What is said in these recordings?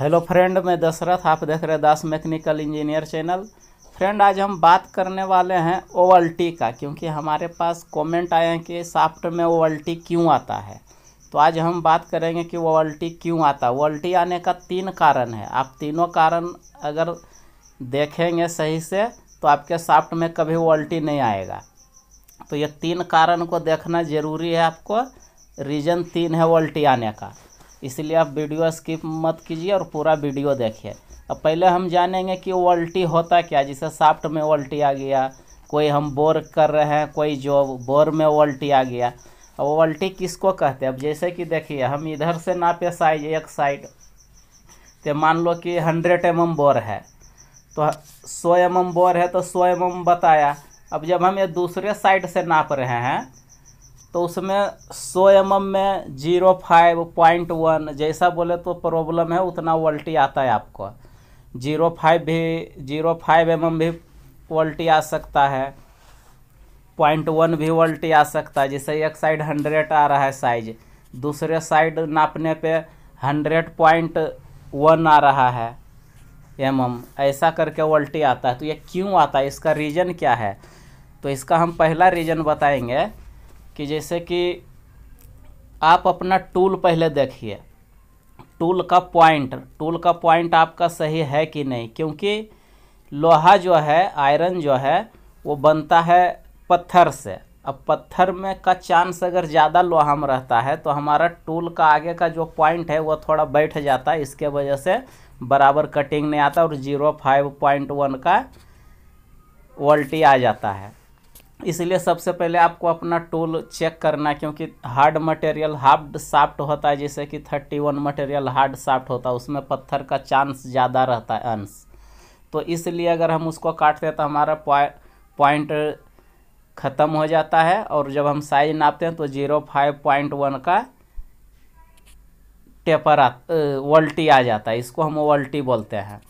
hello friend मैं दशरथ आप देख रहे हैं Das mechanical engineer channel friend आज हम बात करने वाले हैं ओवल्टी का क्योंकि हमारे पास कमेंट आए हैं कि साफ्ट में ओवल्टी क्यों आता है तो आज हम बात करेंगे कि ओवल्टी क्यों आता है ओवल्टी आने का तीन कारण है आप तीनों कारण अगर देखेंगे सही से तो आपके साफ्ट में कभी ओवल्टी नहीं आएगा तो ये तीन कारण को देखना ज़रूरी है आपको रीज़न तीन है ओवल्टी आने का इसलिए आप वीडियो स्किप मत कीजिए और पूरा वीडियो देखिए अब पहले हम जानेंगे कि वोल्टी होता क्या जैसे साफ्ट में वल्टी आ गया कोई हम बोर कर रहे हैं कोई जो बोर में वोल्टी आ गया अब वोल्टी किसको कहते हैं अब जैसे कि देखिए हम इधर से नापे साइज एक साइड तो मान लो कि हंड्रेड एम एम बोर है तो सौ एम एम बोर है तो सौ एम एम बताया अब जब हम ये दूसरे साइड से नाप रहे हैं तो उसमें 100 एम एम में जीरो फाइव पॉइंट वन जैसा बोले तो प्रॉब्लम है उतना वोल्टी आता है आपको जीरो फाइव भी जीरो फाइव एम एम भी वोल्टी आ सकता है पॉइंट वन भी वोल्टी आ सकता है जैसे एक साइड हंड्रेड आ रहा है साइज दूसरे साइड नापने पे हंड्रेड पॉइंट वन आ रहा है एम एम ऐसा करके वोल्टी आता है तो ये क्यों आता है इसका रीज़न क्या है तो इसका हम पहला रीज़न बताएंगे कि जैसे कि आप अपना टूल पहले देखिए टूल का पॉइंट टूल का पॉइंट आपका सही है कि नहीं क्योंकि लोहा जो है आयरन जो है वो बनता है पत्थर से अब पत्थर में का चांस अगर ज़्यादा लोहा में रहता है तो हमारा टूल का आगे का जो पॉइंट है वो थोड़ा बैठ जाता है इसके वजह से बराबर कटिंग नहीं आता और जीरो फाइव पॉइंट वन का वॉल्टी आ जाता है इसलिए सबसे पहले आपको अपना टूल चेक करना है क्योंकि हार्ड मटेरियल हार्ड साफ्ट होता है जैसे कि thirty one material hard soft होता है उसमें पत्थर का चांस ज़्यादा रहता है अंश तो इसलिए अगर हम उसको काटते हैं तो हमारा पॉइंट ख़त्म हो जाता है और जब हम साइज नापते हैं तो जीरो फाइव पॉइंट वन का टेपर आ वल्टी आ जाता है इसको हम वल्टी बोलते हैं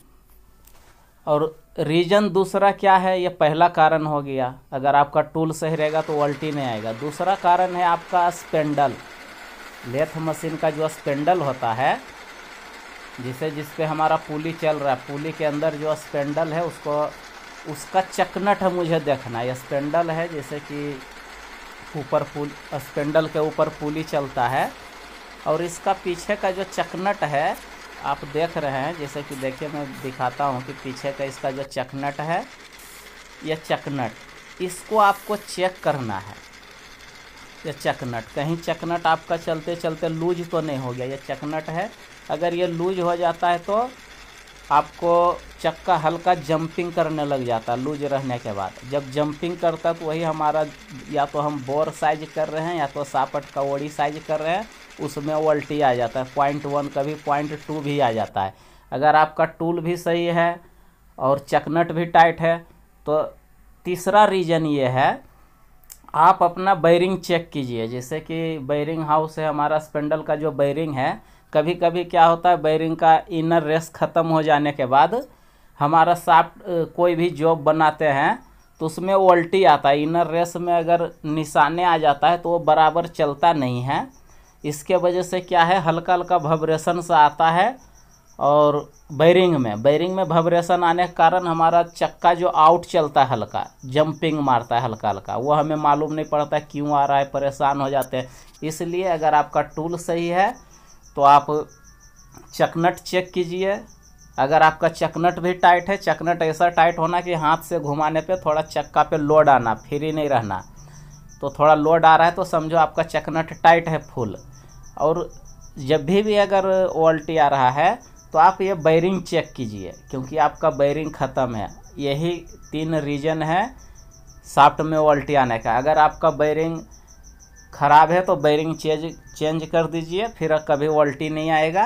और रीजन दूसरा क्या है ये पहला कारण हो गया अगर आपका टूल सही रहेगा तो उल्टी नहीं आएगा दूसरा कारण है आपका स्पेंडल लेथ मशीन का जो स्पेंडल होता है जिसे जिस पे हमारा पुली चल रहा है पुली के अंदर जो स्पेंडल है उसको उसका चकनट है मुझे देखना है स्पेंडल है जैसे कि ऊपर पुल स्पेंडल के ऊपर पुली चलता है और इसका पीछे का जो चकनट है आप देख रहे हैं जैसे कि देखिए मैं दिखाता हूँ कि पीछे का इसका जो चकनट है यह चकनट इसको आपको चेक करना है यह चकनट कहीं चकनट आपका चलते चलते लूज तो नहीं हो गया यह चकनट है अगर ये लूज हो जाता है तो आपको चक्का हल्का जंपिंग करने लग जाता है लूज रहने के बाद जब जंपिंग करता तो वही हमारा या तो हम बोर साइज कर रहे हैं या तो सापट कवड़ी साइज कर रहे हैं उसमें वल्टी आ जाता है पॉइंट वन कभी पॉइंट टू भी आ जाता है अगर आपका टूल भी सही है और चकनट भी टाइट है तो तीसरा रीज़न ये है आप अपना बैरिंग चेक कीजिए जैसे कि बैरिंग हाउस है हमारा स्पेंडल का जो बैरिंग है कभी कभी क्या होता है बैरिंग का इनर रेस ख़त्म हो जाने के बाद हमारा साफ्ट कोई भी जॉब बनाते हैं तो उसमें उल्टी आता है इनर रेस में अगर निशाने आ जाता है तो वो बराबर चलता नहीं है इसके वजह से क्या है हल्का हल्का वाइब्रेशन सा आता है और बैरिंग में बैरिंग में वाइब्रेशन आने के कारण हमारा चक्का जो आउट चलता है हल्का जंपिंग मारता है हल्का हल्का वो हमें मालूम नहीं पड़ता क्यों आ रहा है परेशान हो जाते हैं इसलिए अगर आपका टूल सही है तो आप चकनट चेक कीजिए अगर आपका चकनट भी टाइट है चकनट ऐसा टाइट होना कि हाथ से घुमाने पे थोड़ा चक्का पे लोड आना फ्री नहीं रहना तो थोड़ा लोड आ रहा है तो समझो आपका चकनट टाइट है फुल और जब भी भी अगर ओल्टी आ रहा है तो आप ये बैरिंग चेक कीजिए क्योंकि आपका बैरिंग ख़त्म है यही तीन रीजन है साफ्ट में ओल्टी आने का अगर आपका बैरिंग ख़राब है तो बैरिंग चेंज चेंज कर दीजिए फिर कभी उल्टी नहीं आएगा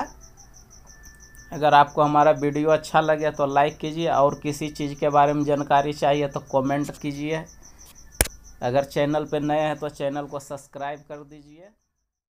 अगर आपको हमारा वीडियो अच्छा लगे तो लाइक कीजिए और किसी चीज़ के बारे में जानकारी चाहिए तो कमेंट कीजिए अगर चैनल पर नए हैं तो चैनल को सब्सक्राइब कर दीजिए